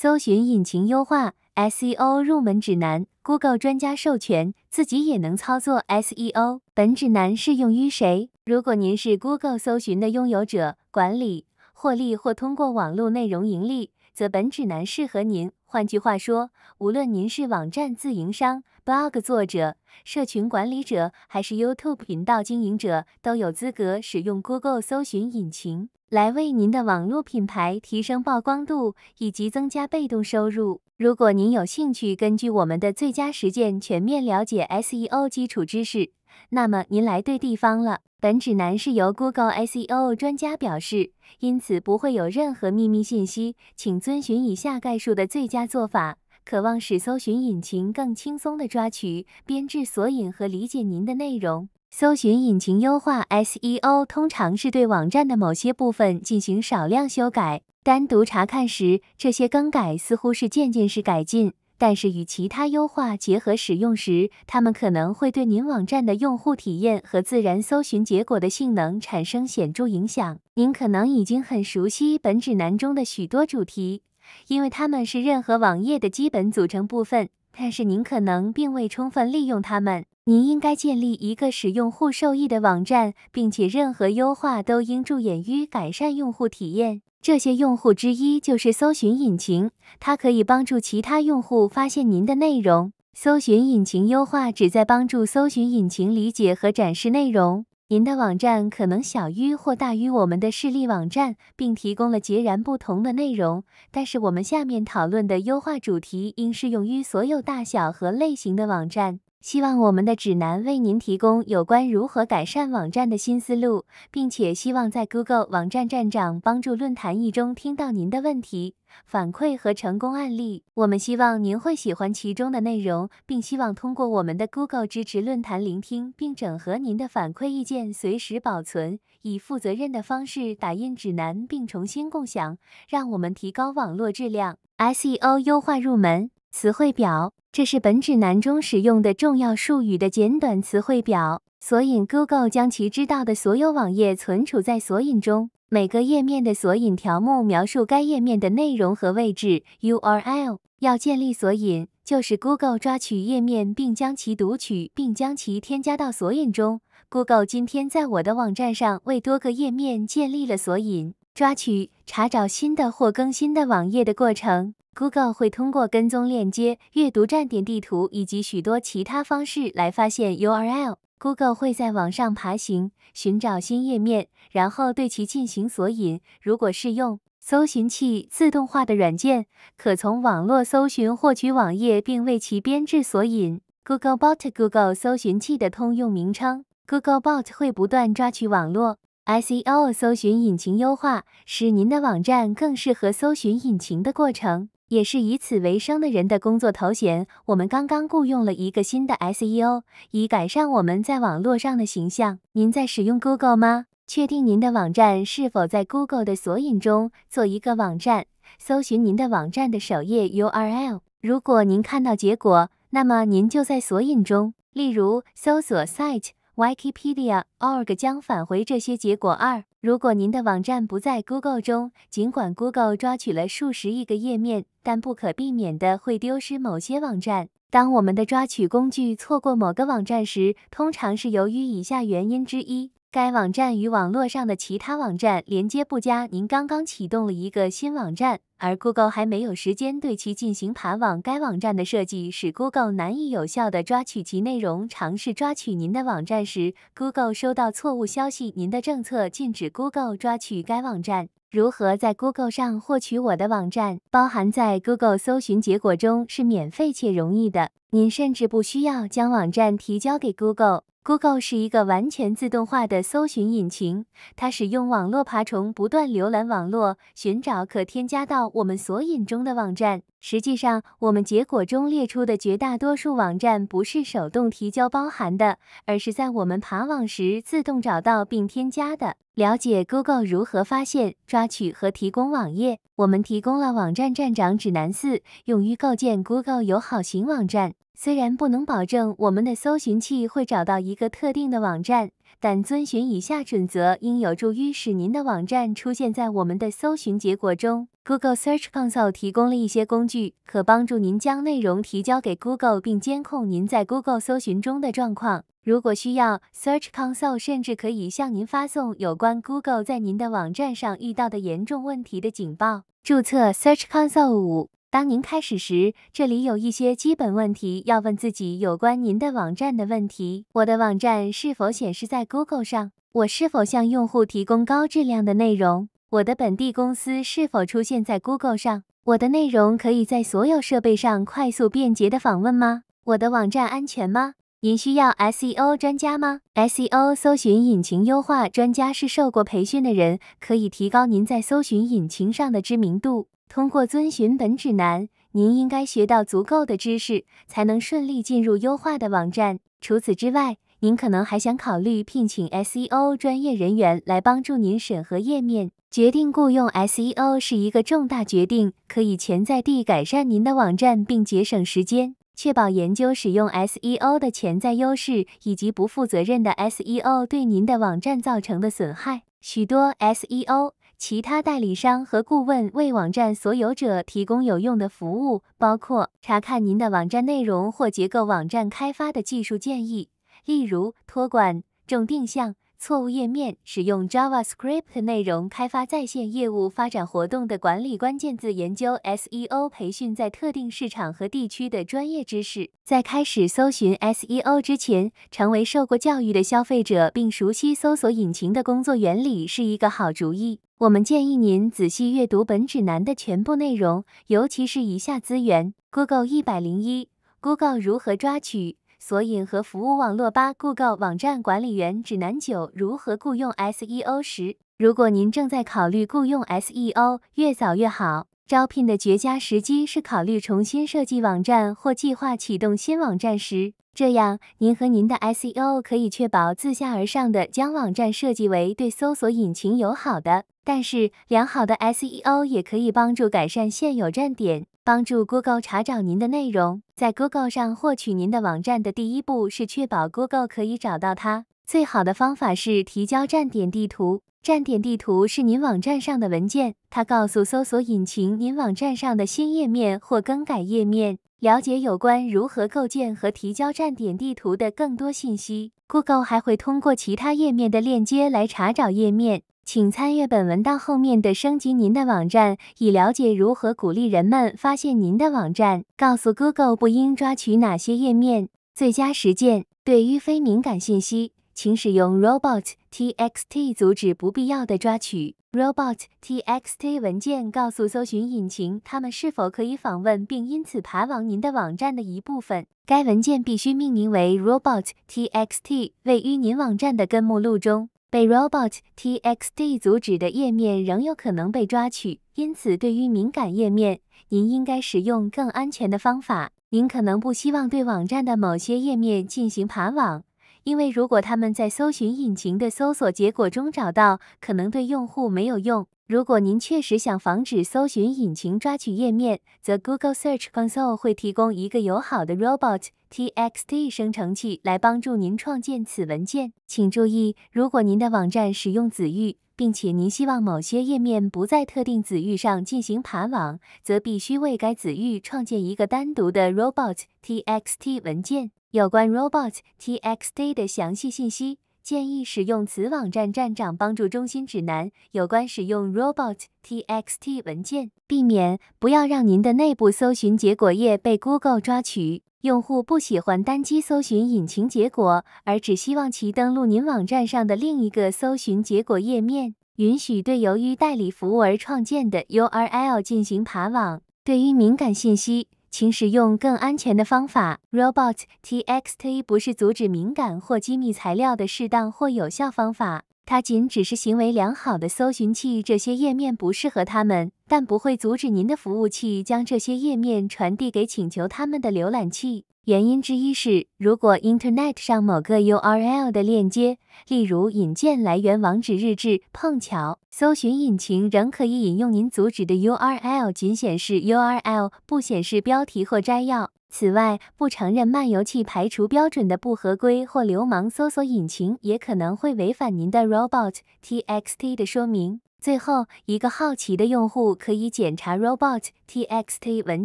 搜寻引擎优化 （SEO） 入门指南，Google 专家授权，自己也能操作 SEO。本指南适用于谁？如果您是 Google 搜寻的拥有者、管理、获利或通过网络内容盈利，则本指南适合您。换句话说，无论您是网站自营商、Blog 作者、社群管理者，还是 YouTube 频道经营者，都有资格使用 Google 搜寻引擎。来为您的网络品牌提升曝光度以及增加被动收入。如果您有兴趣根据我们的最佳实践全面了解 SEO 基础知识，那么您来对地方了。本指南是由 Google SEO 专家表示，因此不会有任何秘密信息。请遵循以下概述的最佳做法，渴望使搜寻引擎更轻松地抓取、编制索引和理解您的内容。搜寻引擎优化 （SEO） 通常是对网站的某些部分进行少量修改。单独查看时，这些更改似乎是渐进式改进，但是与其他优化结合使用时，它们可能会对您网站的用户体验和自然搜寻结果的性能产生显著影响。您可能已经很熟悉本指南中的许多主题，因为它们是任何网页的基本组成部分。但是您可能并未充分利用它们。您应该建立一个使用户受益的网站，并且任何优化都应着眼于改善用户体验。这些用户之一就是搜寻引擎，它可以帮助其他用户发现您的内容。搜寻引擎优化旨在帮助搜寻引擎理解和展示内容。您的网站可能小于或大于我们的示例网站，并提供了截然不同的内容。但是，我们下面讨论的优化主题应适用于所有大小和类型的网站。希望我们的指南为您提供有关如何改善网站的新思路，并且希望在 Google 网站站长帮助论坛一中听到您的问题、反馈和成功案例。我们希望您会喜欢其中的内容，并希望通过我们的 Google 支持论坛聆听并整合您的反馈意见，随时保存，以负责任的方式打印指南并重新共享，让我们提高网络质量。SEO 优化入门词汇表。这是本指南中使用的重要术语的简短词汇表索引。Google 将其知道的所有网页存储在索引中。每个页面的索引条目描述该页面的内容和位置。URL。要建立索引，就是 Google 抓取页面并将其读取，并将其添加到索引中。Google 今天在我的网站上为多个页面建立了索引。抓取查找新的或更新的网页的过程。Google 会通过跟踪链接、阅读站点地图以及许多其他方式来发现 URL。Google 会在网上爬行，寻找新页面，然后对其进行索引。如果适用，搜寻器自动化的软件可从网络搜寻获取网页并为其编制索引。Googlebot，Google 搜寻器的通用名称。Googlebot 会不断抓取网络，SEO 搜寻引擎优化，使您的网站更适合搜寻引擎的过程。也是以此为生的人的工作头衔。我们刚刚雇佣了一个新的 SEO，以改善我们在网络上的形象。您在使用 Google 吗？确定您的网站是否在 Google 的索引中？做一个网站，搜寻您的网站的首页 URL。如果您看到结果，那么您就在索引中。例如，搜索 site。Wikipedia.org 将返回这些结果二。如果您的网站不在 Google 中，尽管 Google 抓取了数十亿个页面，但不可避免的会丢失某些网站。当我们的抓取工具错过某个网站时，通常是由于以下原因之一。该网站与网络上的其他网站连接不佳。您刚刚启动了一个新网站，而 Google 还没有时间对其进行爬网。该网站的设计使 Google 难以有效地抓取其内容。尝试抓取您的网站时，Google 收到错误消息：您的政策禁止 Google 抓取该网站。如何在 Google 上获取我的网站？包含在 Google 搜寻结果中是免费且容易的。您甚至不需要将网站提交给 Google。Google 是一个完全自动化的搜寻引擎，它使用网络爬虫不断浏览网络，寻找可添加到我们索引中的网站。实际上，我们结果中列出的绝大多数网站不是手动提交包含的，而是在我们爬网时自动找到并添加的。了解 Google 如何发现、抓取和提供网页，我们提供了网站站长指南四，用于构建 Google 友好型网站。虽然不能保证我们的搜寻器会找到一个特定的网站。但遵循以下准则，应有助于使您的网站出现在我们的搜寻结果中。Google Search Console 提供了一些工具，可帮助您将内容提交给 Google 并监控您在 Google 搜寻中的状况。如果需要，Search Console 甚至可以向您发送有关 Google 在您的网站上遇到的严重问题的警报。注册 Search Console 五。当您开始时，这里有一些基本问题要问自己有关您的网站的问题。我的网站是否显示在 Google 上？我是否向用户提供高质量的内容？我的本地公司是否出现在 Google 上？我的内容可以在所有设备上快速便捷的访问吗？我的网站安全吗？您需要 SEO 专家吗？SEO 搜寻引擎优化专家是受过培训的人，可以提高您在搜寻引擎上的知名度。通过遵循本指南，您应该学到足够的知识，才能顺利进入优化的网站。除此之外，您可能还想考虑聘请 SEO 专业人员来帮助您审核页面。决定雇佣 SEO 是一个重大决定，可以潜在地改善您的网站并节省时间。确保研究使用 SEO 的潜在优势，以及不负责任的 SEO 对您的网站造成的损害。许多 SEO。其他代理商和顾问为网站所有者提供有用的服务，包括查看您的网站内容或结构、网站开发的技术建议，例如托管、重定向。错误页面使用 JavaScript 内容开发在线业务发展活动的管理关键字研究 SEO 培训在特定市场和地区的专业知识。在开始搜寻 SEO 之前，成为受过教育的消费者并熟悉搜索引擎的工作原理是一个好主意。我们建议您仔细阅读本指南的全部内容，尤其是以下资源：Google 101，Google 如何抓取。索引和服务网络八 Google 网站管理员指南九如何雇佣 SEO 时，如果您正在考虑雇佣 SEO，越早越好。招聘的绝佳时机是考虑重新设计网站或计划启动新网站时，这样您和您的 SEO 可以确保自下而上的将网站设计为对搜索引擎友好的。但是，良好的 SEO 也可以帮助改善现有站点。帮助 Google 查找您的内容，在 Google 上获取您的网站的第一步是确保 Google 可以找到它。最好的方法是提交站点地图。站点地图是您网站上的文件，它告诉搜索引擎您网站上的新页面或更改页面。了解有关如何构建和提交站点地图的更多信息。Google 还会通过其他页面的链接来查找页面。请参阅本文到后面的升级您的网站，以了解如何鼓励人们发现您的网站。告诉 Google 不应抓取哪些页面。最佳实践：对于非敏感信息，请使用 r o b o t t x t 阻止不必要的抓取。r o b o t t x t 文件告诉搜寻引擎他们是否可以访问，并因此爬往您的网站的一部分。该文件必须命名为 r o b o t t x t 位于您网站的根目录中。被 robot.txt 阻止的页面仍有可能被抓取，因此对于敏感页面，您应该使用更安全的方法。您可能不希望对网站的某些页面进行爬网。因为如果他们在搜寻引擎的搜索结果中找到，可能对用户没有用。如果您确实想防止搜寻引擎抓取页面，则 Google Search Console 会提供一个友好的 r o b o t t x t 生成器来帮助您创建此文件。请注意，如果您的网站使用子域，并且您希望某些页面不在特定子域上进行爬网，则必须为该子域创建一个单独的 r o b o t t x t 文件。有关 robot.txt 的详细信息，建议使用此网站站长帮助中心指南。有关使用 robot.txt 文件，避免不要让您的内部搜寻结果页被 Google 抓取。用户不喜欢单击搜寻引擎结果，而只希望其登录您网站上的另一个搜寻结果页面。允许对由于代理服务而创建的 URL 进行爬网。对于敏感信息。请使用更安全的方法。r o b o t t x t 不是阻止敏感或机密材料的适当或有效方法。它仅只是行为良好的搜寻器，这些页面不适合他们，但不会阻止您的服务器将这些页面传递给请求他们的浏览器。原因之一是，如果 Internet 上某个 URL 的链接，例如引荐来源网址日志碰巧，搜寻引擎仍可以引用您阻止的 URL，仅显示 URL，不显示标题或摘要。此外，不承认漫游器排除标准的不合规或流氓搜索引擎也可能会违反您的 robot.txt 的说明。最后一个好奇的用户可以检查 robot.txt 文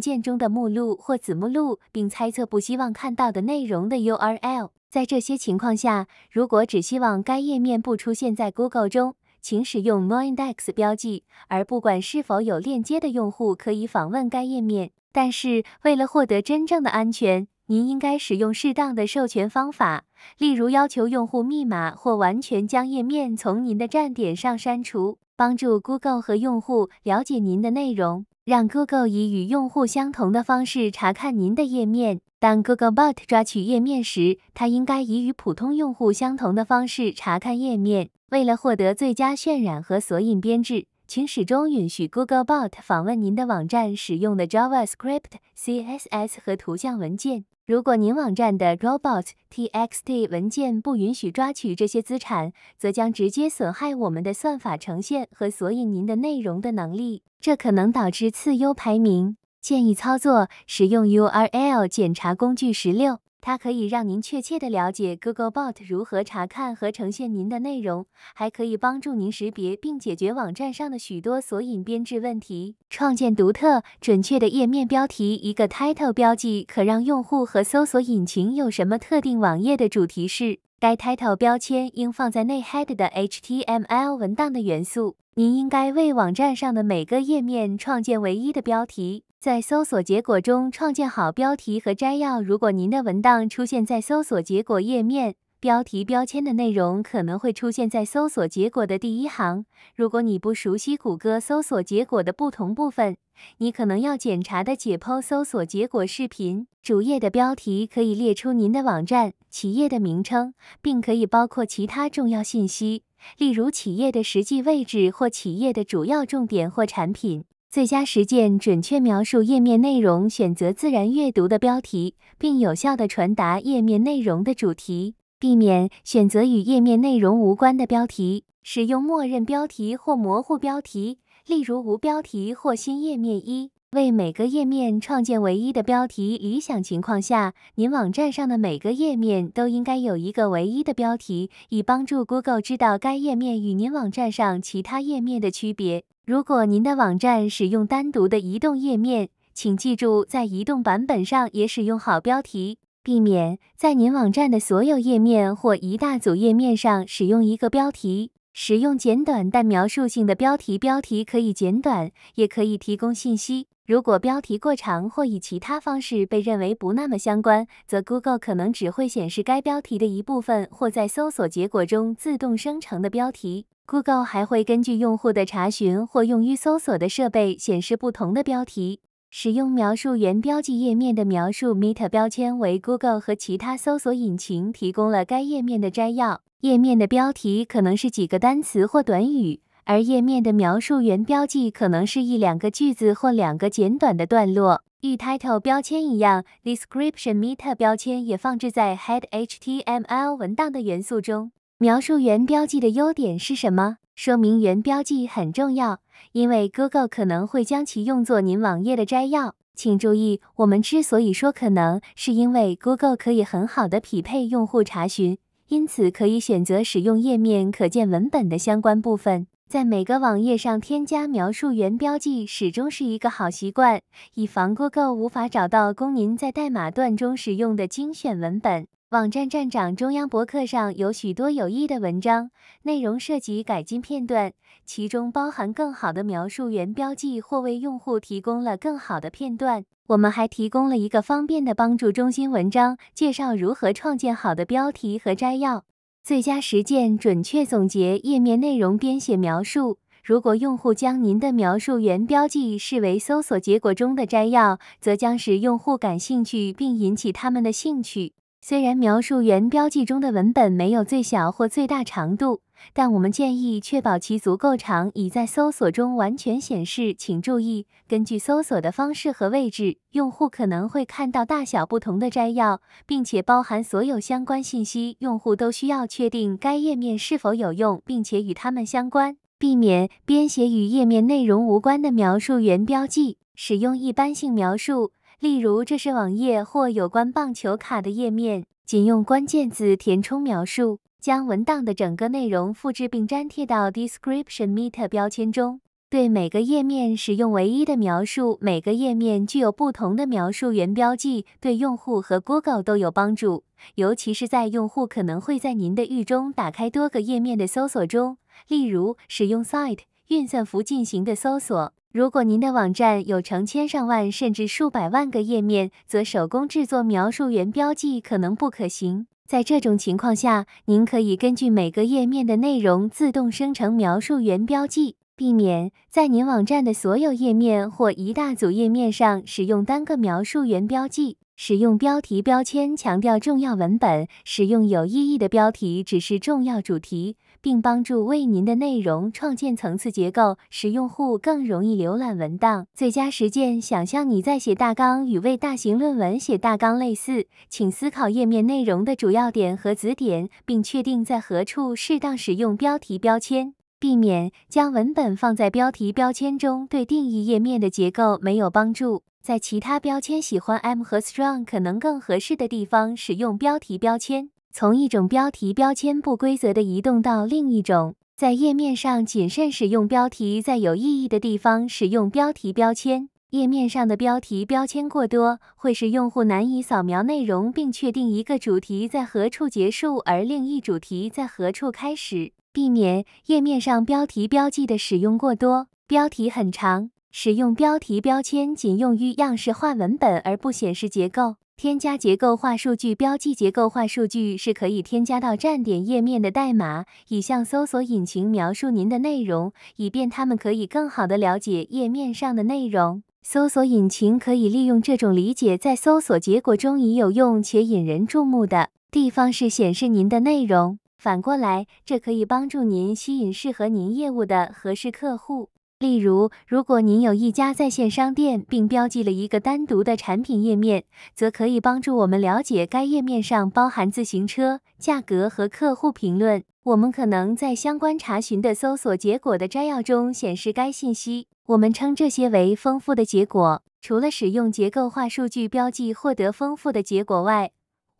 件中的目录或子目录，并猜测不希望看到的内容的 URL。在这些情况下，如果只希望该页面不出现在 Google 中，请使用 noindex 标记，而不管是否有链接的用户可以访问该页面。但是，为了获得真正的安全，您应该使用适当的授权方法，例如要求用户密码或完全将页面从您的站点上删除，帮助 Google 和用户了解您的内容。让 Google 以与用户相同的方式查看您的页面。当 Googlebot 抓取页面时，它应该以与普通用户相同的方式查看页面，为了获得最佳渲染和索引编制。请始终允许 Googlebot 访问您的网站使用的 JavaScript、CSS 和图像文件。如果您网站的 robots.txt 文件不允许抓取这些资产，则将直接损害我们的算法呈现和索引您的内容的能力，这可能导致次优排名。建议操作：使用 URL 检查工具十六。它可以让您确切的了解 Googlebot 如何查看和呈现您的内容，还可以帮助您识别并解决网站上的许多索引编制问题。创建独特、准确的页面标题。一个 title 标记可让用户和搜索引擎有什么特定网页的主题是。该 title 标签应放在内 head 的 HTML 文档的元素。您应该为网站上的每个页面创建唯一的标题。在搜索结果中创建好标题和摘要。如果您的文档出现在搜索结果页面，标题标签的内容可能会出现在搜索结果的第一行。如果你不熟悉谷歌搜索结果的不同部分，你可能要检查的解剖搜索结果视频。主页的标题可以列出您的网站企业的名称，并可以包括其他重要信息，例如企业的实际位置或企业的主要重点或产品。最佳实践：准确描述页面内容，选择自然阅读的标题，并有效地传达页面内容的主题，避免选择与页面内容无关的标题。使用默认标题或模糊标题，例如无标题或新页面一。为每个页面创建唯一的标题。理想情况下，您网站上的每个页面都应该有一个唯一的标题，以帮助 Google 知道该页面与您网站上其他页面的区别。如果您的网站使用单独的移动页面，请记住在移动版本上也使用好标题，避免在您网站的所有页面或一大组页面上使用一个标题。使用简短但描述性的标题，标题可以简短，也可以提供信息。如果标题过长或以其他方式被认为不那么相关，则 Google 可能只会显示该标题的一部分，或在搜索结果中自动生成的标题。Google 还会根据用户的查询或用于搜索的设备显示不同的标题。使用描述原标记页面的描述 meta 标签为 Google 和其他搜索引擎提供了该页面的摘要。页面的标题可能是几个单词或短语。而页面的描述原标记可能是一两个句子或两个简短的段落，与 title 标签一样，description meta 标签也放置在 head HTML 文档的元素中。描述原标记的优点是什么？说明原标记很重要，因为 Google 可能会将其用作您网页的摘要。请注意，我们之所以说可能，是因为 Google 可以很好的匹配用户查询，因此可以选择使用页面可见文本的相关部分。在每个网页上添加描述原标记始终是一个好习惯，以防 Google 无法找到供您在代码段中使用的精选文本。网站站长中央博客上有许多有益的文章，内容涉及改进片段，其中包含更好的描述原标记或为用户提供了更好的片段。我们还提供了一个方便的帮助中心文章，介绍如何创建好的标题和摘要。最佳实践：准确总结页面内容，编写描述。如果用户将您的描述原标记视为搜索结果中的摘要，则将使用户感兴趣并引起他们的兴趣。虽然描述原标记中的文本没有最小或最大长度，但我们建议确保其足够长，以在搜索中完全显示。请注意，根据搜索的方式和位置，用户可能会看到大小不同的摘要，并且包含所有相关信息。用户都需要确定该页面是否有用，并且与他们相关。避免编写与页面内容无关的描述原标记，使用一般性描述。例如，这是网页或有关棒球卡的页面。仅用关键字填充描述，将文档的整个内容复制并粘贴到 description m e t r 标签中。对每个页面使用唯一的描述，每个页面具有不同的描述原标记，对用户和 Google 都有帮助，尤其是在用户可能会在您的域中打开多个页面的搜索中，例如使用 site 运算符进行的搜索。如果您的网站有成千上万甚至数百万个页面，则手工制作描述元标记可能不可行。在这种情况下，您可以根据每个页面的内容自动生成描述元标记，避免在您网站的所有页面或一大组页面上使用单个描述元标记。使用标题标签强调重要文本，使用有意义的标题只是重要主题。并帮助为您的内容创建层次结构，使用户更容易浏览文档。最佳实践：想象你在写大纲，与为大型论文写大纲类似，请思考页面内容的主要点和子点，并确定在何处适当使用标题标签，避免将文本放在标题标签中，对定义页面的结构没有帮助。在其他标签喜欢 M 和 Strong 可能更合适的地方使用标题标签。从一种标题标签不规则的移动到另一种，在页面上谨慎使用标题，在有意义的地方使用标题标签。页面上的标题标签过多，会使用户难以扫描内容，并确定一个主题在何处结束，而另一主题在何处开始。避免页面上标题标记的使用过多。标题很长。使用标题标签仅用于样式化文本，而不显示结构。添加结构化数据标记。结构化数据是可以添加到站点页面的代码，以向搜索引擎描述您的内容，以便他们可以更好地了解页面上的内容。搜索引擎可以利用这种理解，在搜索结果中以有用且引人注目的地方是显示您的内容。反过来，这可以帮助您吸引适合您业务的合适客户。例如，如果您有一家在线商店，并标记了一个单独的产品页面，则可以帮助我们了解该页面上包含自行车、价格和客户评论。我们可能在相关查询的搜索结果的摘要中显示该信息。我们称这些为丰富的结果。除了使用结构化数据标记获得丰富的结果外，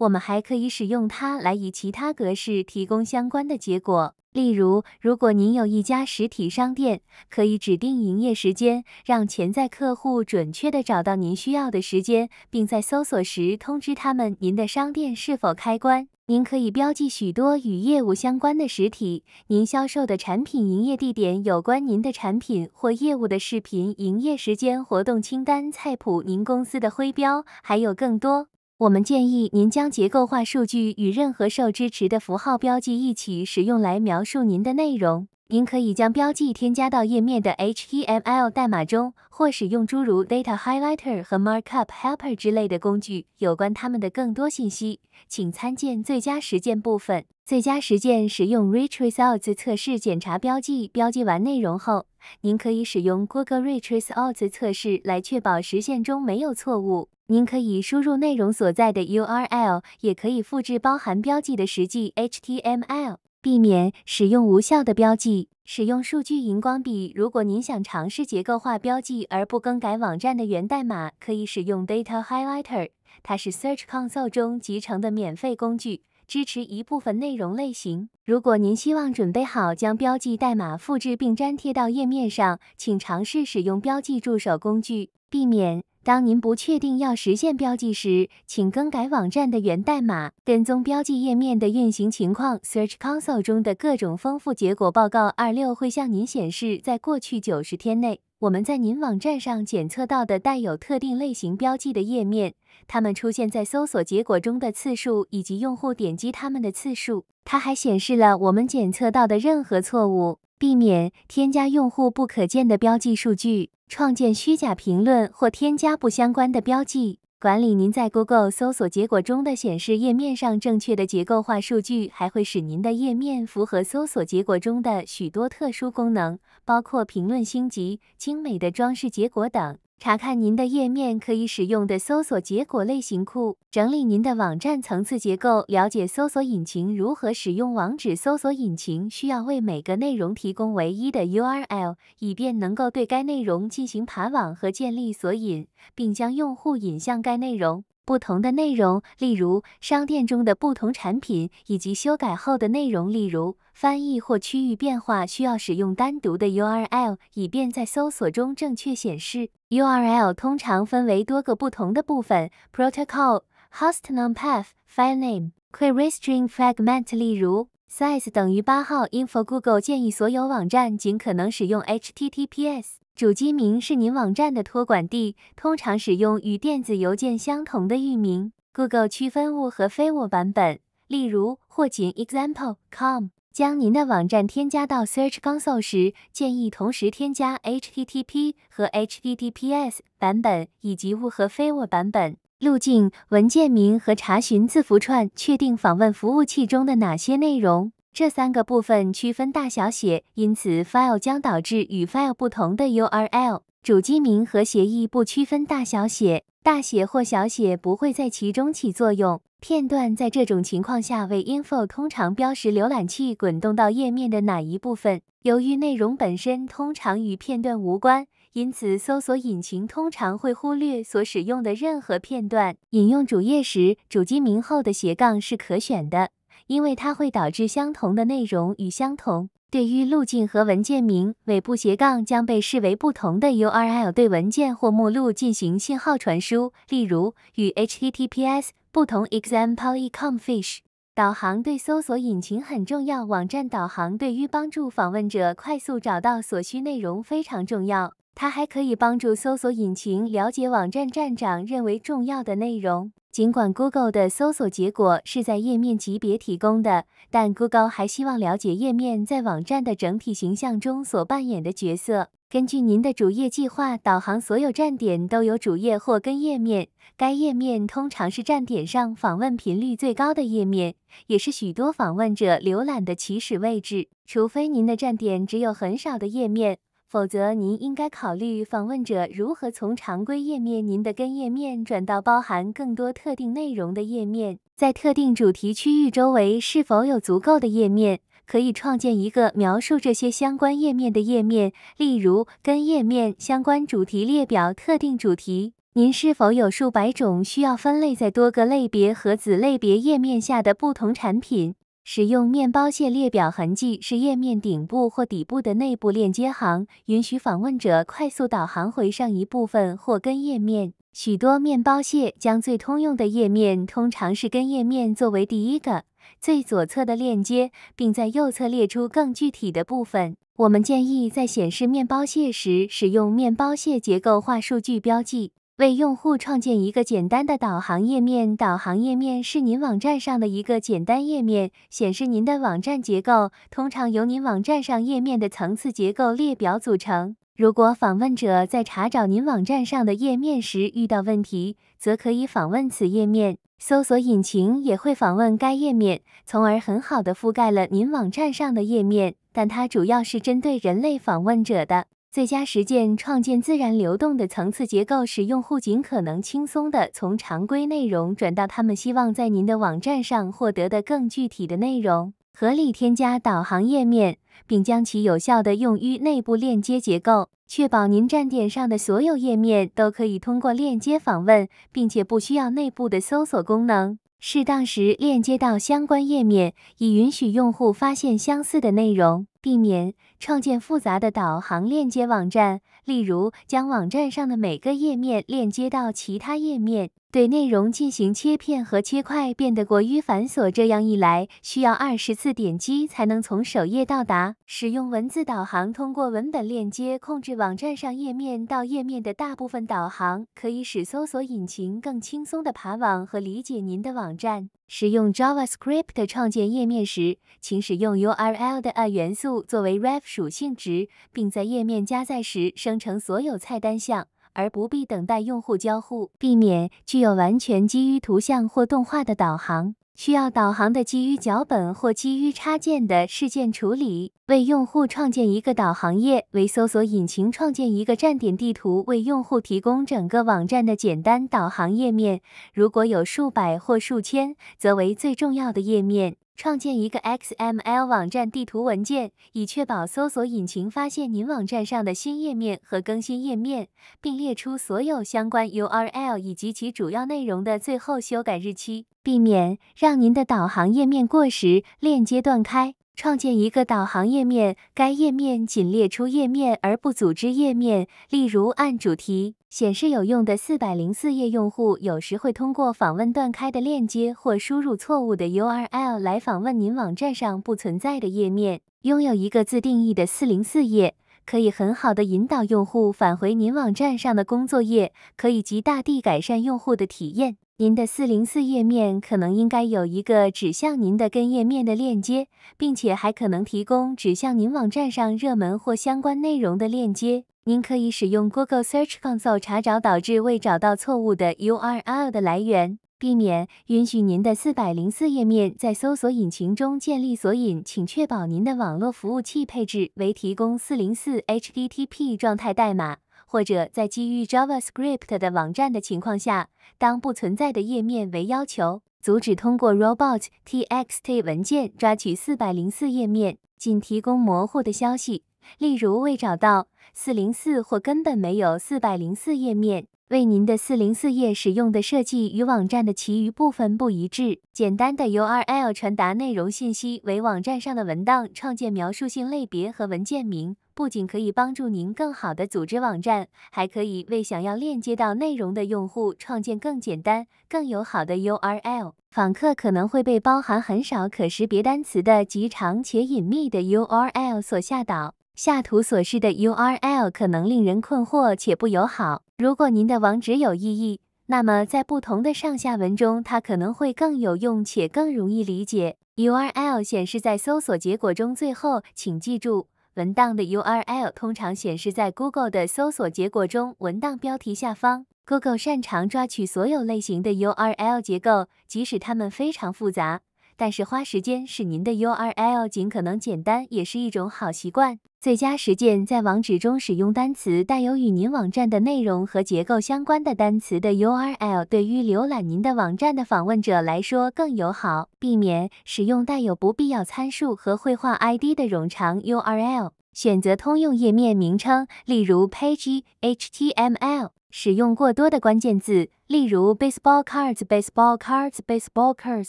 我们还可以使用它来以其他格式提供相关的结果。例如，如果您有一家实体商店，可以指定营业时间，让潜在客户准确地找到您需要的时间，并在搜索时通知他们您的商店是否开关。您可以标记许多与业务相关的实体，您销售的产品、营业地点、有关您的产品或业务的视频、营业时间、活动清单、菜谱、您公司的徽标，还有更多。我们建议您将结构化数据与任何受支持的符号标记一起使用，来描述您的内容。您可以将标记添加到页面的 HTML 代码中，或使用诸如 data highlighter 和 markup helper 之类的工具。有关它们的更多信息，请参见最佳实践部分。最佳实践：使用 r e c h results 测试检查标记。标记完内容后，您可以使用 Google r e c h results 测试来确保实现中没有错误。您可以输入内容所在的 URL，也可以复制包含标记的实际 HTML。避免使用无效的标记。使用数据荧光笔。如果您想尝试结构化标记而不更改网站的源代码，可以使用 Data Highlighter，它是 Search Console 中集成的免费工具，支持一部分内容类型。如果您希望准备好将标记代码复制并粘贴到页面上，请尝试使用标记助手工具。避免。当您不确定要实现标记时，请更改网站的源代码，跟踪标记页面的运行情况。Search Console 中的各种丰富结果报告二六会向您显示，在过去九十天内。我们在您网站上检测到的带有特定类型标记的页面，它们出现在搜索结果中的次数以及用户点击它们的次数。它还显示了我们检测到的任何错误，避免添加用户不可见的标记数据，创建虚假评论或添加不相关的标记。管理您在 Google 搜索结果中的显示页面上正确的结构化数据，还会使您的页面符合搜索结果中的许多特殊功能，包括评论星级、精美的装饰结果等。查看您的页面可以使用的搜索结果类型库，整理您的网站层次结构，了解搜索引擎如何使用网址。搜索引擎需要为每个内容提供唯一的 URL，以便能够对该内容进行爬网和建立索引，并将用户引向该内容。不同的内容，例如商店中的不同产品，以及修改后的内容，例如翻译或区域变化，需要使用单独的 URL 以便在搜索中正确显示。URL 通常分为多个不同的部分：protocol、host、name、path、file name、query string、fragment。例如，size 等于八号。Info Google 建议所有网站尽可能使用 HTTPS。主机名是您网站的托管地，通常使用与电子邮件相同的域名。Google 区分物和非物版本，例如或仅 example.com。将您的网站添加到 Search Console 时，建议同时添加 HTTP 和 HTTPS 版本以及物和非物版本。路径、文件名和查询字符串确定访问服务器中的哪些内容。这三个部分区分大小写，因此 file 将导致与 file 不同的 URL。主机名和协议不区分大小写，大写或小写不会在其中起作用。片段在这种情况下为 info，通常标识浏览器滚动到页面的哪一部分。由于内容本身通常与片段无关，因此搜索引擎通常会忽略所使用的任何片段。引用主页时，主机名后的斜杠是可选的。因为它会导致相同的内容与相同。对于路径和文件名，尾部斜杠将被视为不同的 URL。对文件或目录进行信号传输，例如与 HTTPS 不同。example.com/ fish 导航对搜索引擎很重要，网站导航对于帮助访问者快速找到所需内容非常重要。它还可以帮助搜索引擎了解网站站长认为重要的内容。尽管 Google 的搜索结果是在页面级别提供的，但 Google 还希望了解页面在网站的整体形象中所扮演的角色。根据您的主页计划，导航所有站点都有主页或跟页面。该页面通常是站点上访问频率最高的页面，也是许多访问者浏览的起始位置。除非您的站点只有很少的页面。否则，您应该考虑访问者如何从常规页面、您的根页面转到包含更多特定内容的页面。在特定主题区域周围是否有足够的页面，可以创建一个描述这些相关页面的页面，例如根页面相关主题列表、特定主题。您是否有数百种需要分类在多个类别和子类别页面下的不同产品？使用面包屑列表痕迹是页面顶部或底部的内部链接行，允许访问者快速导航回上一部分或根页面。许多面包屑将最通用的页面，通常是根页面，作为第一个、最左侧的链接，并在右侧列出更具体的部分。我们建议在显示面包屑时使用面包屑结构化数据标记。为用户创建一个简单的导航页面。导航页面是您网站上的一个简单页面，显示您的网站结构，通常由您网站上页面的层次结构列表组成。如果访问者在查找您网站上的页面时遇到问题，则可以访问此页面。搜索引擎也会访问该页面，从而很好地覆盖了您网站上的页面，但它主要是针对人类访问者的。最佳实践：创建自然流动的层次结构，使用户尽可能轻松地从常规内容转到他们希望在您的网站上获得的更具体的内容。合理添加导航页面，并将其有效地用于内部链接结构，确保您站点上的所有页面都可以通过链接访问，并且不需要内部的搜索功能。适当时，链接到相关页面，以允许用户发现相似的内容，避免。创建复杂的导航链接网站，例如将网站上的每个页面链接到其他页面。对内容进行切片和切块变得过于繁琐，这样一来，需要二十次点击才能从首页到达。使用文字导航，通过文本链接控制网站上页面到页面的大部分导航，可以使搜索引擎更轻松地爬网和理解您的网站。使用 JavaScript 创建页面时，请使用 URL 的 a 元素作为 ref 属性值，并在页面加载时生成所有菜单项。而不必等待用户交互，避免具有完全基于图像或动画的导航，需要导航的基于脚本或基于插件的事件处理，为用户创建一个导航页，为搜索引擎创建一个站点地图，为用户提供整个网站的简单导航页面。如果有数百或数千，则为最重要的页面。创建一个 XML 网站地图文件，以确保搜索引擎发现您网站上的新页面和更新页面，并列出所有相关 URL 以及其主要内容的最后修改日期，避免让您的导航页面过时、链接断开。创建一个导航页面，该页面仅列出页面而不组织页面。例如，按主题显示有用的四百零四页。用户有时会通过访问断开的链接或输入错误的 URL 来访问您网站上不存在的页面。拥有一个自定义的404页，可以很好地引导用户返回您网站上的工作页，可以极大地改善用户的体验。您的404页面可能应该有一个指向您的根页面的链接，并且还可能提供指向您网站上热门或相关内容的链接。您可以使用 Google Search Console 查找导致未找到错误的 URL 的来源，避免允许您的404页面在搜索引擎中建立索引。请确保您的网络服务器配置为提供404 HTTP 状态代码。或者在基于 JavaScript 的网站的情况下，当不存在的页面为要求，阻止通过 r o b o t t x t 文件抓取404页面，仅提供模糊的消息，例如未找到404或根本没有404页面。为您的四零四页使用的设计与网站的其余部分不一致。简单的 URL 传达内容信息，为网站上的文档创建描述性类别和文件名，不仅可以帮助您更好的组织网站，还可以为想要链接到内容的用户创建更简单、更友好的 URL。访客可能会被包含很少可识别单词的极长且隐秘的 URL 所吓倒。下图所示的 URL 可能令人困惑且不友好。如果您的网址有意义，那么在不同的上下文中，它可能会更有用且更容易理解。URL 显示在搜索结果中最后，请记住，文档的 URL 通常显示在 Google 的搜索结果中文档标题下方。Google 擅长抓取所有类型的 URL 结构，即使它们非常复杂。但是花时间使您的 URL 尽可能简单也是一种好习惯。最佳实践在网址中使用单词带有与您网站的内容和结构相关的单词的 URL，对于浏览您的网站的访问者来说更友好。避免使用带有不必要参数和绘画 ID 的冗长 URL。选择通用页面名称，例如 page.html。使用过多的关键字，例如 baseball cards, baseball cards, baseball cards.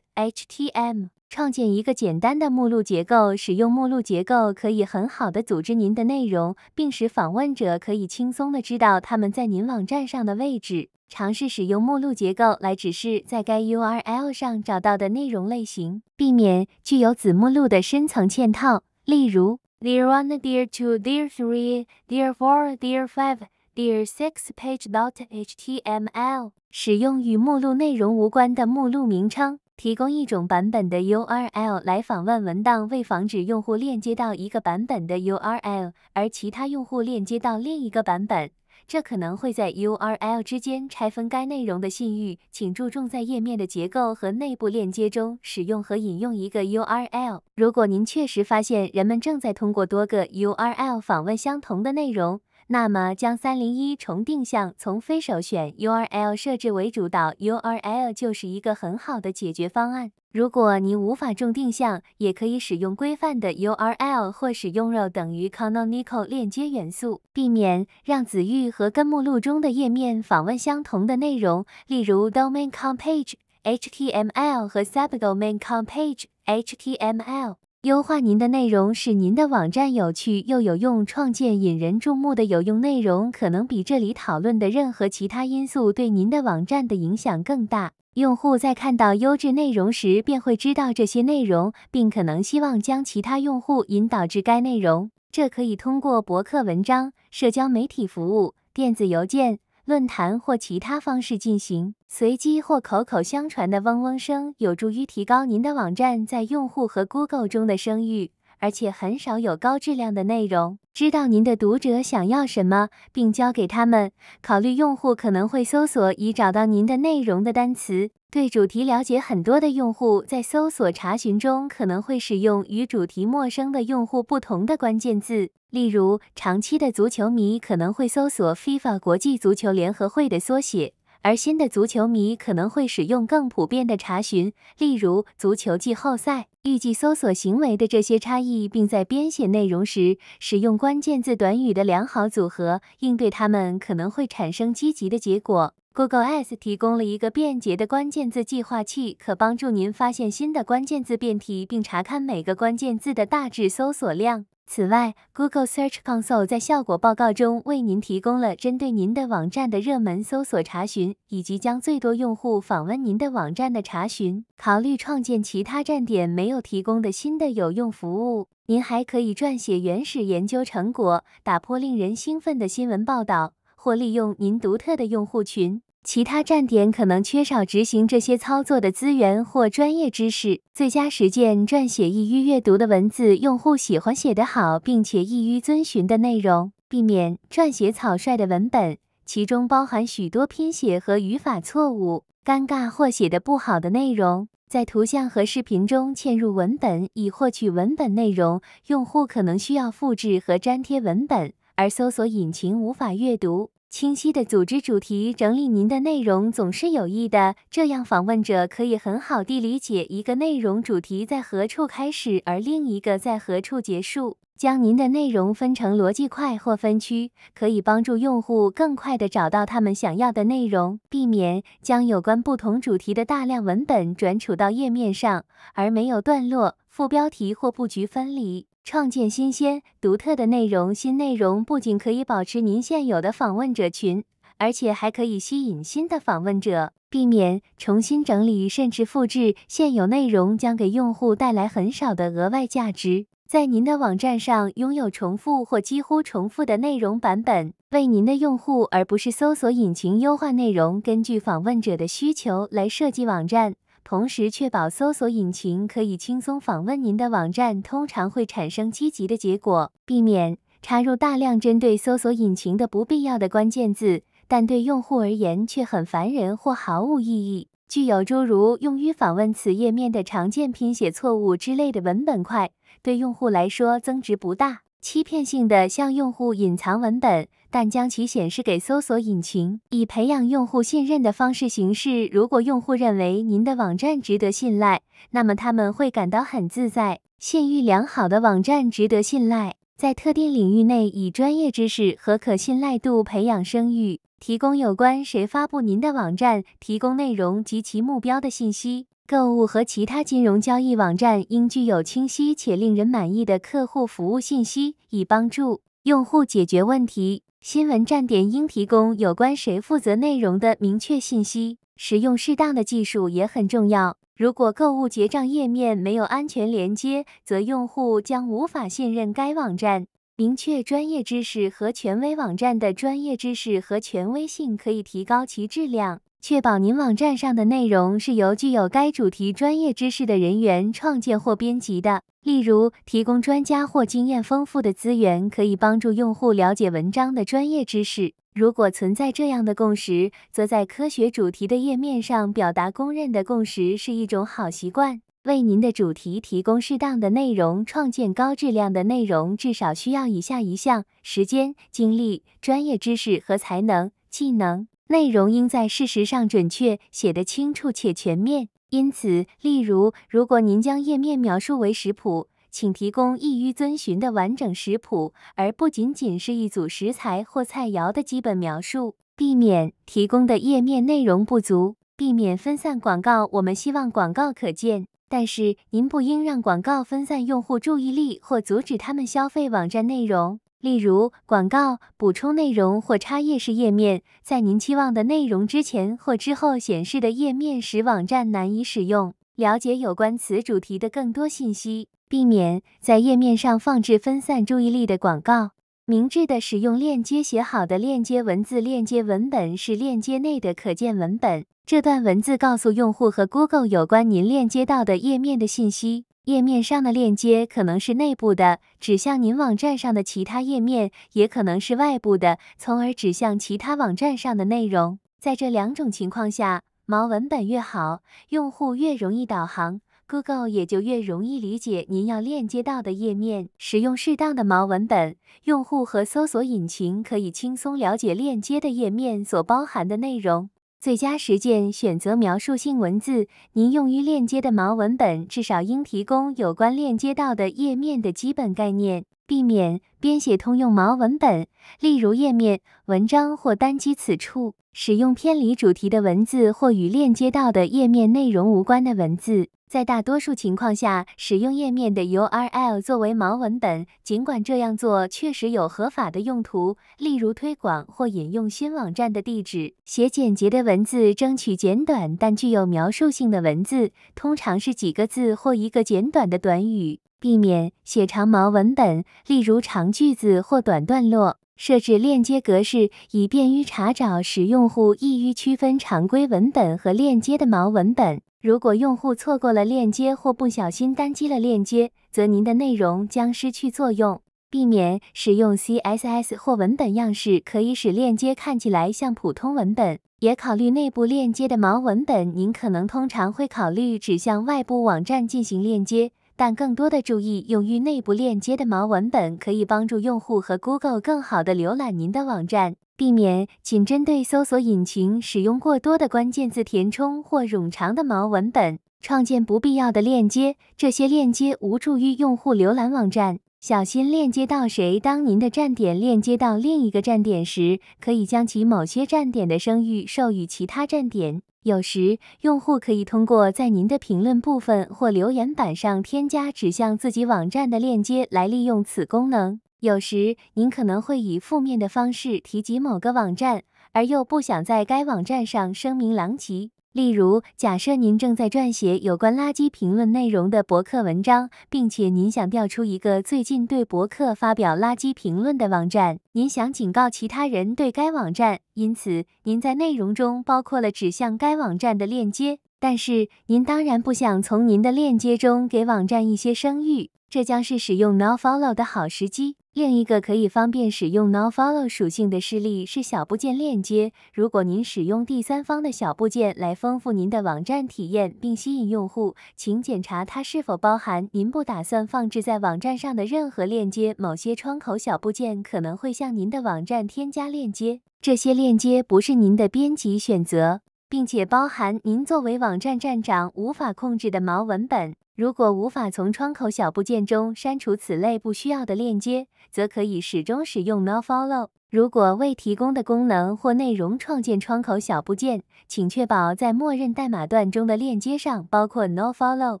HTML 创建一个简单的目录结构。使用目录结构可以很好的组织您的内容，并使访问者可以轻松的知道他们在您网站上的位置。尝试使用目录结构来指示在该 URL 上找到的内容类型。避免具有子目录的深层嵌套，例如 there one, there two, there three, there four, there five。Dear sixpage.dot.html，使用与目录内容无关的目录名称，提供一种版本的 URL 来访问文档。为防止用户链接到一个版本的 URL，而其他用户链接到另一个版本，这可能会在 URL 之间拆分该内容的信誉。请注重在页面的结构和内部链接中使用和引用一个 URL。如果您确实发现人们正在通过多个 URL 访问相同的内容，那么将三零一重定向从非首选 URL 设置为主导 URL 就是一个很好的解决方案。如果您无法重定向，也可以使用规范的 URL 或使用 r o l 等于 canonical 链接元素，避免让子域和根目录中的页面访问相同的内容，例如 domain.com/page.html 和 subdomain.com/page.html。优化您的内容，使您的网站有趣又有用。创建引人注目的有用内容，可能比这里讨论的任何其他因素对您的网站的影响更大。用户在看到优质内容时，便会知道这些内容，并可能希望将其他用户引导至该内容。这可以通过博客文章、社交媒体服务、电子邮件。论坛或其他方式进行，随机或口口相传的嗡嗡声，有助于提高您的网站在用户和 Google 中的声誉。而且很少有高质量的内容。知道您的读者想要什么，并交给他们。考虑用户可能会搜索已找到您的内容的单词。对主题了解很多的用户在搜索查询中可能会使用与主题陌生的用户不同的关键字，例如，长期的足球迷可能会搜索 FIFA 国际足球联合会的缩写。而新的足球迷可能会使用更普遍的查询，例如足球季后赛预计搜索行为的这些差异，并在编写内容时使用关键字短语的良好组合应对它们，可能会产生积极的结果。Google Ads 提供了一个便捷的关键字计划器，可帮助您发现新的关键字变体，并查看每个关键字的大致搜索量。此外，Google Search Console 在效果报告中为您提供了针对您的网站的热门搜索查询，以及将最多用户访问您的网站的查询。考虑创建其他站点没有提供的新的有用服务。您还可以撰写原始研究成果，打破令人兴奋的新闻报道，或利用您独特的用户群。其他站点可能缺少执行这些操作的资源或专业知识。最佳实践：撰写易于阅读的文字，用户喜欢写得好并且易于遵循的内容，避免撰写草率的文本，其中包含许多拼写和语法错误、尴尬或写得不好的内容。在图像和视频中嵌入文本以获取文本内容，用户可能需要复制和粘贴文本，而搜索引擎无法阅读。清晰的组织主题，整理您的内容总是有益的。这样，访问者可以很好地理解一个内容主题在何处开始，而另一个在何处结束。将您的内容分成逻辑块或分区，可以帮助用户更快地找到他们想要的内容，避免将有关不同主题的大量文本转储到页面上，而没有段落、副标题或布局分离。创建新鲜、独特的内容。新内容不仅可以保持您现有的访问者群，而且还可以吸引新的访问者。避免重新整理甚至复制现有内容，将给用户带来很少的额外价值。在您的网站上拥有重复或几乎重复的内容版本，为您的用户而不是搜索引擎优化内容，根据访问者的需求来设计网站。同时确保搜索引擎可以轻松访问您的网站，通常会产生积极的结果。避免插入大量针对搜索引擎的不必要的关键字，但对用户而言却很烦人或毫无意义。具有诸如用于访问此页面的常见拼写错误之类的文本块，对用户来说增值不大。欺骗性的向用户隐藏文本。但将其显示给搜索引擎，以培养用户信任的方式形式。如果用户认为您的网站值得信赖，那么他们会感到很自在。信誉良好的网站值得信赖，在特定领域内以专业知识和可信赖度培养声誉，提供有关谁发布您的网站、提供内容及其目标的信息。购物和其他金融交易网站应具有清晰且令人满意的客户服务信息，以帮助用户解决问题。新闻站点应提供有关谁负责内容的明确信息。使用适当的技术也很重要。如果购物结账页面没有安全连接，则用户将无法信任该网站。明确专业知识和权威网站的专业知识和权威性可以提高其质量。确保您网站上的内容是由具有该主题专业知识的人员创建或编辑的。例如，提供专家或经验丰富的资源，可以帮助用户了解文章的专业知识。如果存在这样的共识，则在科学主题的页面上表达公认的共识是一种好习惯。为您的主题提供适当的内容，创建高质量的内容，至少需要以下一项：时间、精力、专业知识和才能、技能。内容应在事实上准确，写得清楚且全面。因此，例如，如果您将页面描述为食谱，请提供易于遵循的完整食谱，而不仅仅是一组食材或菜肴的基本描述。避免提供的页面内容不足，避免分散广告。我们希望广告可见，但是您不应让广告分散用户注意力或阻止他们消费网站内容。例如，广告、补充内容或插页式页面，在您期望的内容之前或之后显示的页面，使网站难以使用。了解有关此主题的更多信息，避免在页面上放置分散注意力的广告。明智的使用链接。写好的链接文字，链接文本是链接内的可见文本。这段文字告诉用户和 Google 有关您链接到的页面的信息。页面上的链接可能是内部的，指向您网站上的其他页面，也可能是外部的，从而指向其他网站上的内容。在这两种情况下，毛文本越好，用户越容易导航，Google 也就越容易理解您要链接到的页面。使用适当的毛文本，用户和搜索引擎可以轻松了解链接的页面所包含的内容。最佳实践：选择描述性文字。您用于链接的锚文本至少应提供有关链接到的页面的基本概念，避免编写通用锚文本，例如“页面”、“文章”或“单击此处”。使用偏离主题的文字或与链接到的页面内容无关的文字。在大多数情况下，使用页面的 URL 作为毛文本，尽管这样做确实有合法的用途，例如推广或引用新网站的地址。写简洁的文字，争取简短但具有描述性的文字，通常是几个字或一个简短的短语。避免写长毛文本，例如长句子或短段落。设置链接格式，以便于查找，使用户易于区分常规文本和链接的毛文本。如果用户错过了链接或不小心单击了链接，则您的内容将失去作用。避免使用 CSS 或文本样式可以使链接看起来像普通文本。也考虑内部链接的毛文本，您可能通常会考虑指向外部网站进行链接。但更多的注意用于内部链接的毛文本，可以帮助用户和 Google 更好的浏览您的网站，避免仅针对搜索引擎使用过多的关键字填充或冗长的毛文本，创建不必要的链接，这些链接无助于用户浏览网站。小心链接到谁？当您的站点链接到另一个站点时，可以将其某些站点的声誉授予其他站点。有时，用户可以通过在您的评论部分或留言板上添加指向自己网站的链接来利用此功能。有时，您可能会以负面的方式提及某个网站，而又不想在该网站上声名狼藉。例如，假设您正在撰写有关垃圾评论内容的博客文章，并且您想调出一个最近对博客发表垃圾评论的网站，您想警告其他人对该网站，因此您在内容中包括了指向该网站的链接。但是，您当然不想从您的链接中给网站一些声誉，这将是使用 No Follow 的好时机。另一个可以方便使用 nofollow 属性的事例是小部件链接。如果您使用第三方的小部件来丰富您的网站体验并吸引用户，请检查它是否包含您不打算放置在网站上的任何链接。某些窗口小部件可能会向您的网站添加链接，这些链接不是您的编辑选择。并且包含您作为网站站长无法控制的毛文本。如果无法从窗口小部件中删除此类不需要的链接，则可以始终使用 no follow。如果未提供的功能或内容创建窗口小部件，请确保在默认代码段中的链接上包括 no follow。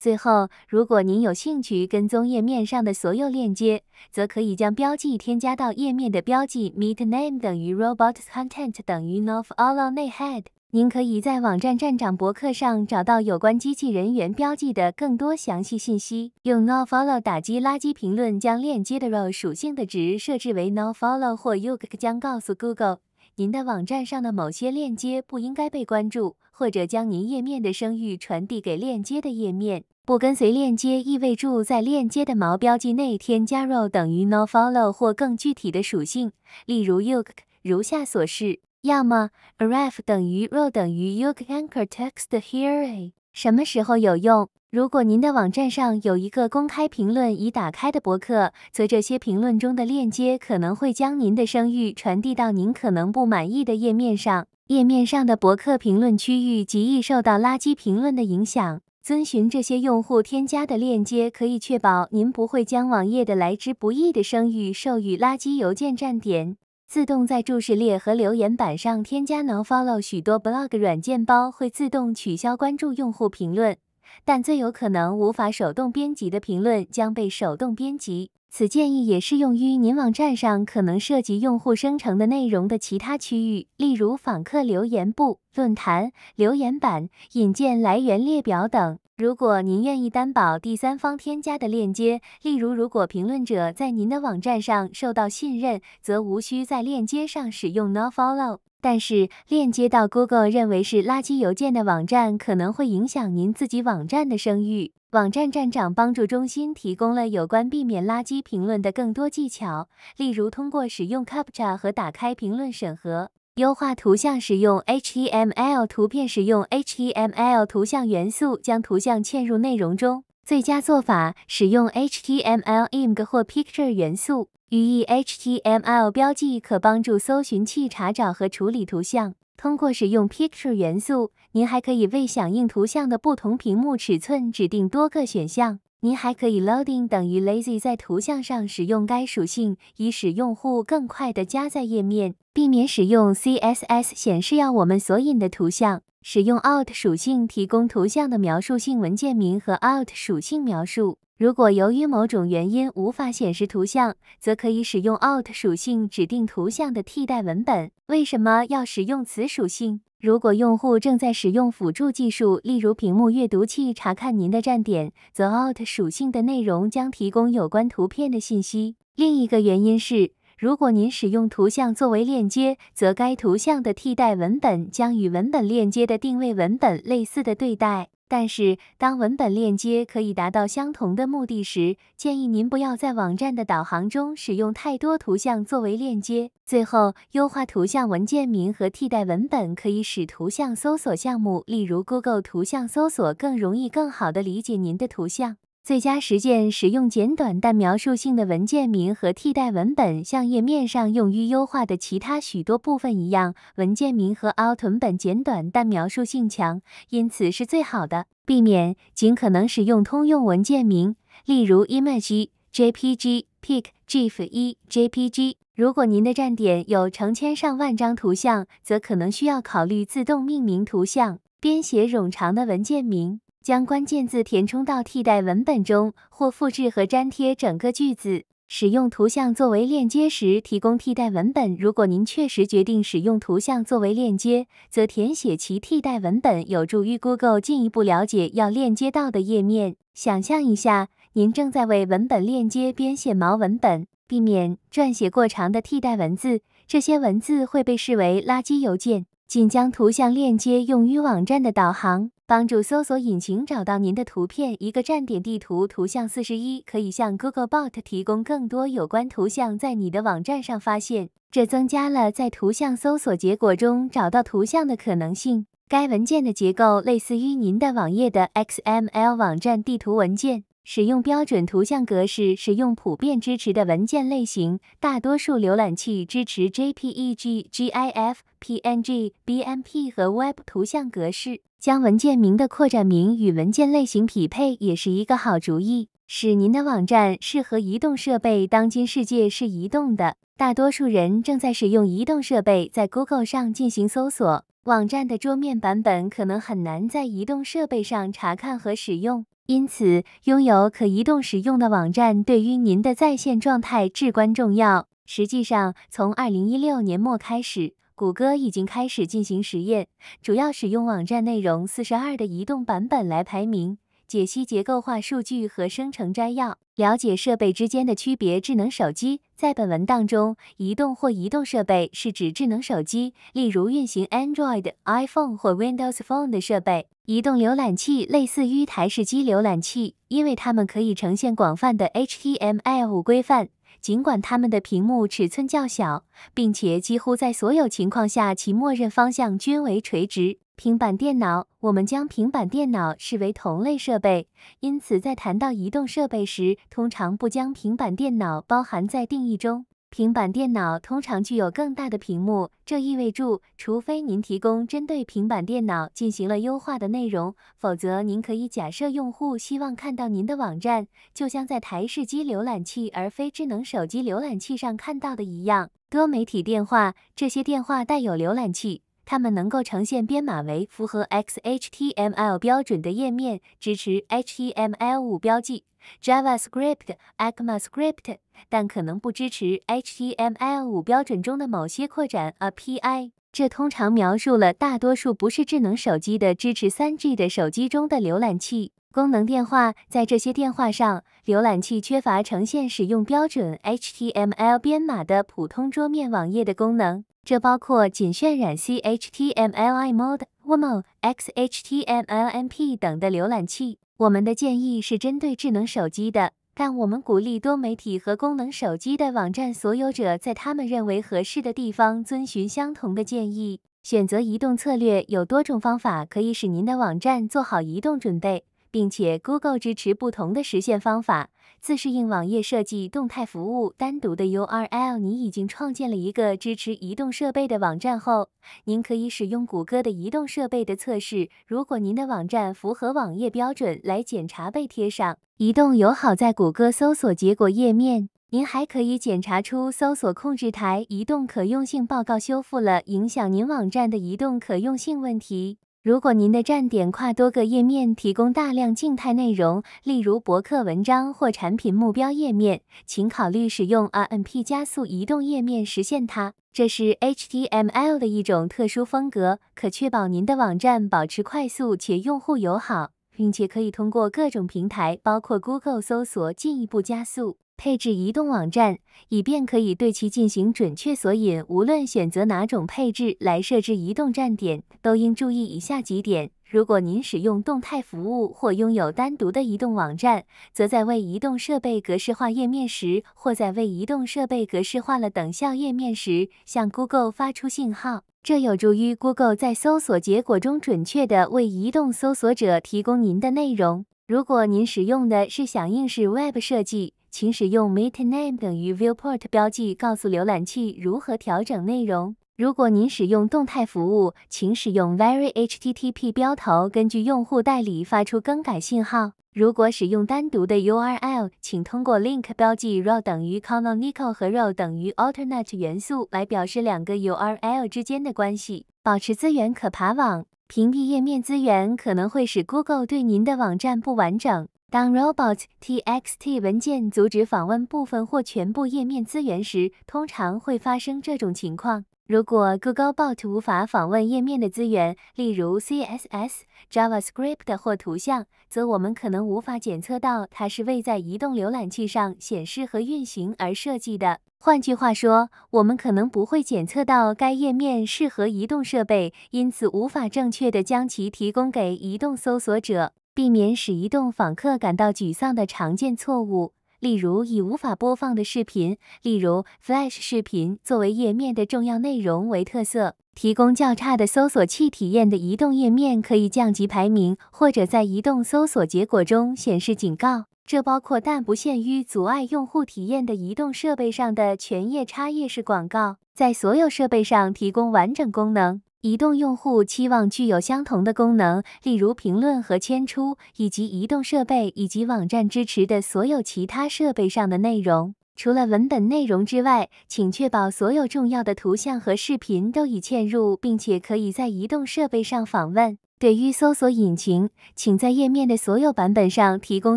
最后，如果您有兴趣跟踪页面上的所有链接，则可以将标记添加到页面的标记 m e e t name 等于 robots content 等于 no follow 内 head。您可以在网站站长博客上找到有关机器人员标记的更多详细信息。用 nofollow 打击垃圾评论，将链接的 r o w 属性的值设置为 nofollow 或 y u g 将告诉 Google 您的网站上的某些链接不应该被关注，或者将您页面的声誉传递给链接的页面。不跟随链接意味着在链接的锚标记内添加 r o w 等于 nofollow 或更具体的属性，例如 y u g 如下所示。要么 a r e f 等于 r o l 等于 u c anchor text h e r e 什么时候有用？如果您的网站上有一个公开评论已打开的博客，则这些评论中的链接可能会将您的声誉传递到您可能不满意的页面上。页面上的博客评论区域极易受到垃圾评论的影响。遵循这些用户添加的链接，可以确保您不会将网页的来之不易的声誉授予垃圾邮件站点。自动在注释列和留言板上添加 No Follow。许多 Blog 软件包会自动取消关注用户评论，但最有可能无法手动编辑的评论将被手动编辑。此建议也适用于您网站上可能涉及用户生成的内容的其他区域，例如访客留言部、论坛留言板、引荐来源列表等。如果您愿意担保第三方添加的链接，例如如果评论者在您的网站上受到信任，则无需在链接上使用 nofollow。但是，链接到 Google 认为是垃圾邮件的网站，可能会影响您自己网站的声誉。网站站长帮助中心提供了有关避免垃圾评论的更多技巧，例如通过使用 Captcha 和打开评论审核。优化图像使用 HTML 图片使用 HTML 图像元素将图像嵌入内容中。最佳做法使用 HTML img 或 picture 元素。语义 HTML 标记可帮助搜寻器查找和处理图像。通过使用 picture 元素，您还可以为响应图像的不同屏幕尺寸指定多个选项。您还可以 loading 等于 lazy 在图像上使用该属性，以使用户更快地加载页面，避免使用 CSS 显示要我们索引的图像。使用 o u t 属性提供图像的描述性文件名和 o u t 属性描述。如果由于某种原因无法显示图像，则可以使用 o u t 属性指定图像的替代文本。为什么要使用此属性？如果用户正在使用辅助技术，例如屏幕阅读器查看您的站点，则 alt 属性的内容将提供有关图片的信息。另一个原因是，如果您使用图像作为链接，则该图像的替代文本将与文本链接的定位文本类似的对待。但是，当文本链接可以达到相同的目的时，建议您不要在网站的导航中使用太多图像作为链接。最后，优化图像文件名和替代文本可以使图像搜索项目，例如 Google 图像搜索，更容易、更好地理解您的图像。最佳实践：使用简短但描述性的文件名和替代文本，像页面上用于优化的其他许多部分一样。文件名和 Alt 文本简短但描述性强，因此是最好的。避免尽可能使用通用文件名，例如 image.jpg、pic.gif、.jpg。如果您的站点有成千上万张图像，则可能需要考虑自动命名图像。编写冗长的文件名。将关键字填充到替代文本中，或复制和粘贴整个句子。使用图像作为链接时，提供替代文本。如果您确实决定使用图像作为链接，则填写其替代文本，有助于 Google 进一步了解要链接到的页面。想象一下，您正在为文本链接编写毛文本，避免撰写过长的替代文字，这些文字会被视为垃圾邮件。仅将图像链接用于网站的导航，帮助搜索引擎找到您的图片。一个站点地图图像四十一可以向 Googlebot 提供更多有关图像在你的网站上发现，这增加了在图像搜索结果中找到图像的可能性。该文件的结构类似于您的网页的 XML 网站地图文件。使用标准图像格式，使用普遍支持的文件类型。大多数浏览器支持 JPEG、GIF、PNG、BMP 和 Web 图像格式。将文件名的扩展名与文件类型匹配也是一个好主意。使您的网站适合移动设备。当今世界是移动的，大多数人正在使用移动设备在 Google 上进行搜索。网站的桌面版本可能很难在移动设备上查看和使用。因此，拥有可移动使用的网站对于您的在线状态至关重要。实际上，从二零一六年末开始，谷歌已经开始进行实验，主要使用网站内容四十二的移动版本来排名。解析结构化数据和生成摘要，了解设备之间的区别。智能手机在本文档中，移动或移动设备是指智能手机，例如运行 Android、iPhone 或 Windows Phone 的设备。移动浏览器类似于台式机浏览器，因为它们可以呈现广泛的 HTML5 规范。尽管它们的屏幕尺寸较小，并且几乎在所有情况下其默认方向均为垂直。平板电脑，我们将平板电脑视为同类设备，因此在谈到移动设备时，通常不将平板电脑包含在定义中。平板电脑通常具有更大的屏幕，这意味着，除非您提供针对平板电脑进行了优化的内容，否则您可以假设用户希望看到您的网站，就像在台式机浏览器而非智能手机浏览器上看到的一样。多媒体电话，这些电话带有浏览器。它们能够呈现编码为符合 XHTML 标准的页面，支持 HTML5 标记、JavaScript、ECMAScript，但可能不支持 HTML5 标准中的某些扩展 API。这通常描述了大多数不是智能手机的、支持 3G 的手机中的浏览器。功能电话在这些电话上，浏览器缺乏呈现使用标准 HTML 编码的普通桌面网页的功能，这包括仅渲染 c h t m l i mode、w m o XHTML MP 等的浏览器。我们的建议是针对智能手机的，但我们鼓励多媒体和功能手机的网站所有者在他们认为合适的地方遵循相同的建议。选择移动策略有多种方法可以使您的网站做好移动准备。并且，Google 支持不同的实现方法，自适应网页设计、动态服务、单独的 URL。你已经创建了一个支持移动设备的网站后，您可以使用谷歌的移动设备的测试。如果您的网站符合网页标准，来检查被贴上“移动友好”。在谷歌搜索结果页面，您还可以检查出搜索控制台移动可用性报告，修复了影响您网站的移动可用性问题。如果您的站点跨多个页面提供大量静态内容，例如博客文章或产品目标页面，请考虑使用 RNP 加速移动页面实现它。这是 HTML 的一种特殊风格，可确保您的网站保持快速且用户友好，并且可以通过各种平台，包括 Google 搜索，进一步加速。配置移动网站，以便可以对其进行准确索引。无论选择哪种配置来设置移动站点，都应注意以下几点：如果您使用动态服务或拥有单独的移动网站，则在为移动设备格式化页面时，或在为移动设备格式化了等效页面时，向 Google 发出信号。这有助于 Google 在搜索结果中准确地为移动搜索者提供您的内容。如果您使用的是响应式 Web 设计，请使用 m e t name 等于 viewport 标记告诉浏览器如何调整内容。如果您使用动态服务，请使用 vary HTTP 标头根据用户代理发出更改信号。如果使用单独的 URL，请通过 link 标记 r o w 等于 canonical 和 r o w 等于 alternate 元素来表示两个 URL 之间的关系，保持资源可爬网。屏蔽页面资源可能会使 Google 对您的网站不完整。当 r o b o t t x t 文件阻止访问部分或全部页面资源时，通常会发生这种情况。如果 Googlebot 无法访问页面的资源，例如 CSS、JavaScript 或图像，则我们可能无法检测到它是为在移动浏览器上显示和运行而设计的。换句话说，我们可能不会检测到该页面适合移动设备，因此无法正确地将其提供给移动搜索者，避免使移动访客感到沮丧的常见错误。例如，以无法播放的视频，例如 Flash 视频，作为页面的重要内容为特色，提供较差的搜索器体验的移动页面，可以降级排名，或者在移动搜索结果中显示警告。这包括但不限于阻碍用户体验的移动设备上的全页插页式广告，在所有设备上提供完整功能。移动用户期望具有相同的功能，例如评论和迁出，以及移动设备以及网站支持的所有其他设备上的内容。除了文本内容之外，请确保所有重要的图像和视频都已嵌入，并且可以在移动设备上访问。对于搜索引擎，请在页面的所有版本上提供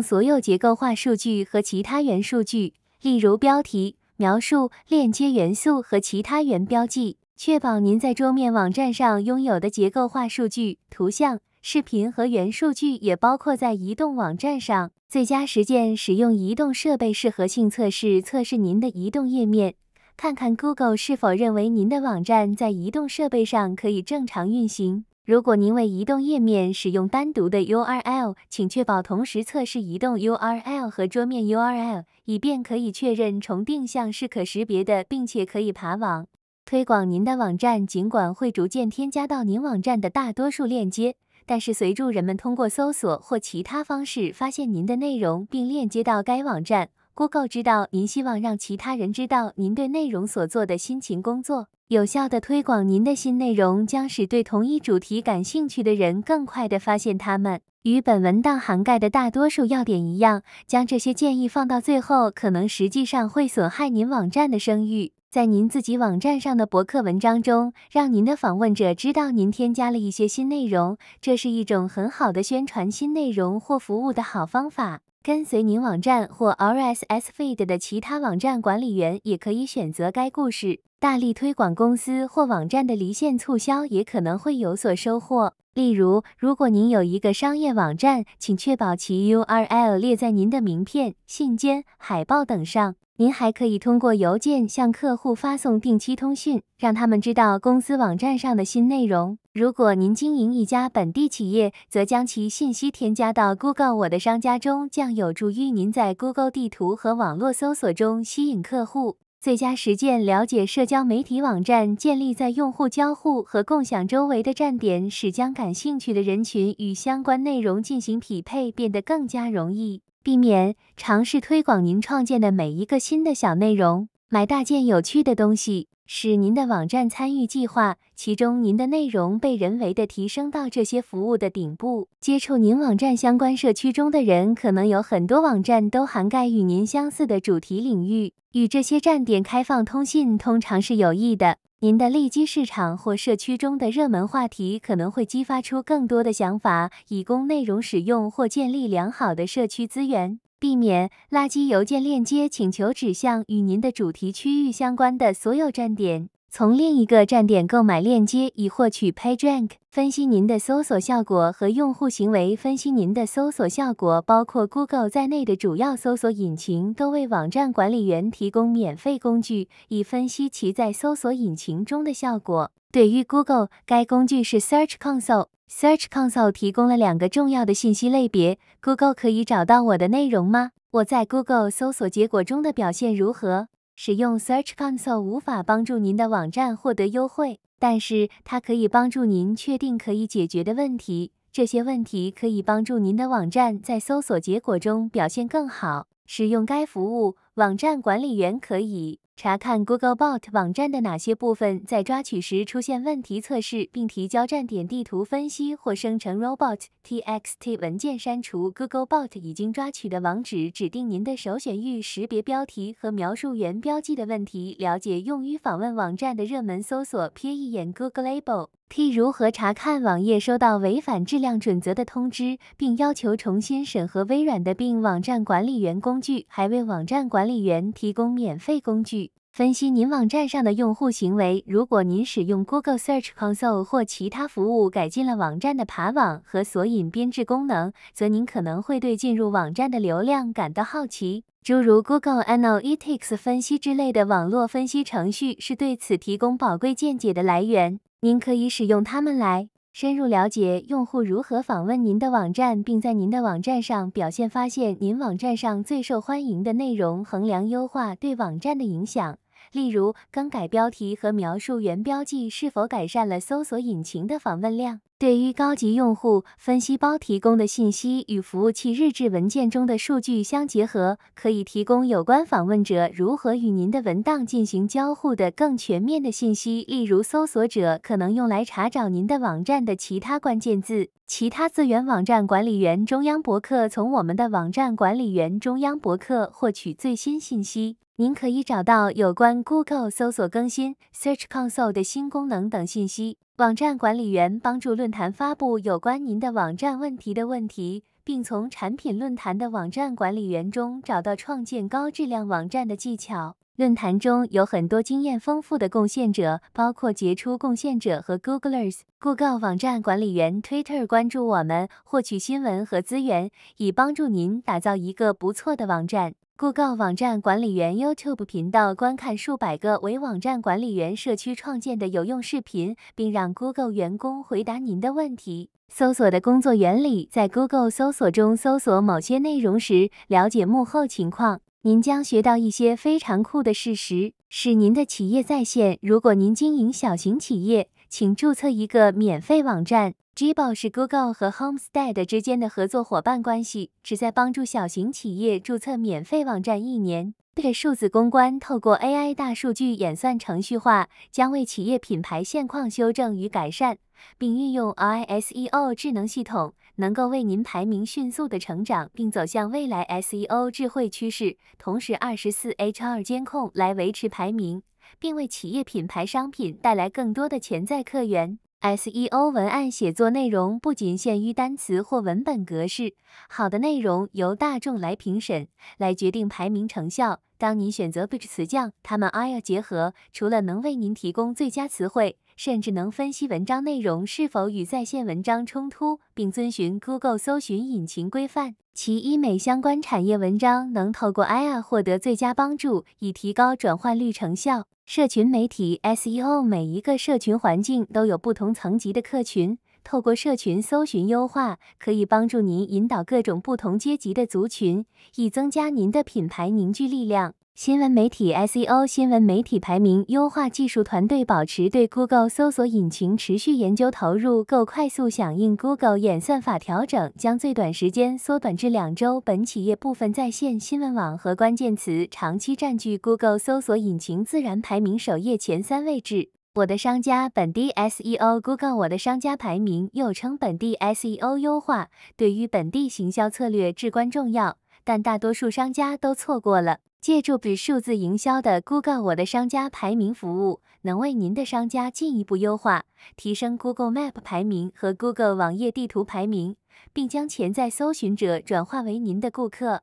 所有结构化数据和其他元数据，例如标题、描述、链接元素和其他元标记。确保您在桌面网站上拥有的结构化数据、图像、视频和元数据也包括在移动网站上。最佳实践：使用移动设备适合性测试，测试您的移动页面，看看 Google 是否认为您的网站在移动设备上可以正常运行。如果您为移动页面使用单独的 URL，请确保同时测试移动 URL 和桌面 URL，以便可以确认重定向是可识别的，并且可以爬网。推广您的网站，尽管会逐渐添加到您网站的大多数链接，但是随助人们通过搜索或其他方式发现您的内容，并链接到该网站，Google 知道您希望让其他人知道您对内容所做的辛勤工作。有效的推广您的新内容将使对同一主题感兴趣的人更快地发现他们。与本文档涵盖的大多数要点一样，将这些建议放到最后，可能实际上会损害您网站的声誉。在您自己网站上的博客文章中，让您的访问者知道您添加了一些新内容，这是一种很好的宣传新内容或服务的好方法。跟随您网站或 RSS feed 的其他网站管理员也可以选择该故事，大力推广公司或网站的离线促销也可能会有所收获。例如，如果您有一个商业网站，请确保其 URL 列在您的名片、信笺、海报等上。您还可以通过邮件向客户发送定期通讯，让他们知道公司网站上的新内容。如果您经营一家本地企业，则将其信息添加到 Google 我的商家中，将有助于您在 Google 地图和网络搜索中吸引客户。最佳实践：了解社交媒体网站，建立在用户交互和共享周围的站点，使将感兴趣的人群与相关内容进行匹配变得更加容易。避免尝试推广您创建的每一个新的小内容，买大件有趣的东西，使您的网站参与计划，其中您的内容被人为的提升到这些服务的顶部。接触您网站相关社区中的人，可能有很多网站都涵盖与您相似的主题领域，与这些站点开放通信通常是有益的。您的利基市场或社区中的热门话题可能会激发出更多的想法，以供内容使用或建立良好的社区资源。避免垃圾邮件链接请求指向与您的主题区域相关的所有站点。从另一个站点购买链接以获取 PayRank 分析您的搜索效果和用户行为分析您的搜索效果，包括 Google 在内的主要搜索引擎都为网站管理员提供免费工具，以分析其在搜索引擎中的效果。对于 Google，该工具是 Search Console。Search Console 提供了两个重要的信息类别：Google 可以找到我的内容吗？我在 Google 搜索结果中的表现如何？使用 Search Console 无法帮助您的网站获得优惠，但是它可以帮助您确定可以解决的问题。这些问题可以帮助您的网站在搜索结果中表现更好。使用该服务，网站管理员可以。查看 Googlebot 网站的哪些部分在抓取时出现问题？测试并提交站点地图分析或生成 r o b o t t x t 文件。删除 Googlebot 已经抓取的网址。指定您的首选域识别标题和描述原标记的问题。了解用于访问网站的热门搜索。瞥一眼 Google Label。T 如何查看网页收到违反质量准则的通知，并要求重新审核？微软的并网站管理员工具还为网站管理员提供免费工具，分析您网站上的用户行为。如果您使用 Google Search Console 或其他服务改进了网站的爬网和索引编制功能，则您可能会对进入网站的流量感到好奇。诸如 Google Analytics 分析之类的网络分析程序是对此提供宝贵见解的来源。您可以使用它们来深入了解用户如何访问您的网站，并在您的网站上表现。发现您网站上最受欢迎的内容，衡量优化对网站的影响。例如，更改标题和描述原标记是否改善了搜索引擎的访问量？对于高级用户，分析包提供的信息与服务器日志文件中的数据相结合，可以提供有关访问者如何与您的文档进行交互的更全面的信息。例如，搜索者可能用来查找您的网站的其他关键字，其他资源网站管理员中央博客从我们的网站管理员中央博客获取最新信息。您可以找到有关 Google 搜索更新、Search Console 的新功能等信息。网站管理员帮助论坛发布有关您的网站问题的问题，并从产品论坛的网站管理员中找到创建高质量网站的技巧。论坛中有很多经验丰富的贡献者，包括杰出贡献者和 g o o g l e r s Google 网站管理员 Twitter 关注我们，获取新闻和资源，以帮助您打造一个不错的网站。Google 网站管理员 YouTube 频道观看数百个为网站管理员社区创建的有用视频，并让 Google 员工回答您的问题。搜索的工作原理：在 Google 搜索中搜索某些内容时，了解幕后情况。您将学到一些非常酷的事实，使您的企业在线。如果您经营小型企业。请注册一个免费网站。g i b o l 是 Google 和 Homestead 之间的合作伙伴关系，旨在帮助小型企业注册免费网站一年。对数字公关，透过 AI 大数据演算程序化，将为企业品牌现况修正与改善，并运用 ISEO 智能系统，能够为您排名迅速的成长，并走向未来 SEO 智慧趋势。同时，二十四 HR 监控来维持排名。并为企业品牌商品带来更多的潜在客源。SEO 文案写作内容不仅限于单词或文本格式，好的内容由大众来评审，来决定排名成效。当您选择 Big 词匠，他们 AI 结合，除了能为您提供最佳词汇，甚至能分析文章内容是否与在线文章冲突，并遵循 Google 搜寻引擎规范。其医美相关产业文章能透过 AI 获得最佳帮助，以提高转换率成效。社群媒体 SEO，每一个社群环境都有不同层级的客群。透过社群搜寻优化，可以帮助您引导各种不同阶级的族群，以增加您的品牌凝聚力量。新闻媒体 SEO 新闻媒体排名优化技术团队保持对 Google 搜索引擎持续研究投入，够快速响应 Google 演算法调整，将最短时间缩短至两周。本企业部分在线新闻网和关键词长期占据 Google 搜索引擎自然排名首页前三位置。我的商家本地 SEO Google 我的商家排名，又称本地 SEO 优化，对于本地行销策略至关重要。但大多数商家都错过了借助比数字营销的 Google 我的商家排名服务，能为您的商家进一步优化，提升 Google Map 排名和 Google 网页地图排名，并将潜在搜寻者转化为您的顾客。